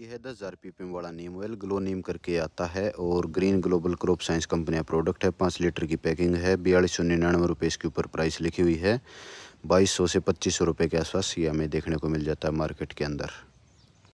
ये है दस हज़ार पी पी वाला नीम ऑयल ग्लो नीम करके आता है और green global crop science company का प्रोडक्ट है पाँच लीटर की पैकिंग है बयालीस सौ निन्यानवे रुपये इसके ऊपर प्राइस लिखी हुई है बाईस सौ से पच्चीस सौ रुपये के आसपास ये हमें देखने को मिल जाता है मार्केट के अंदर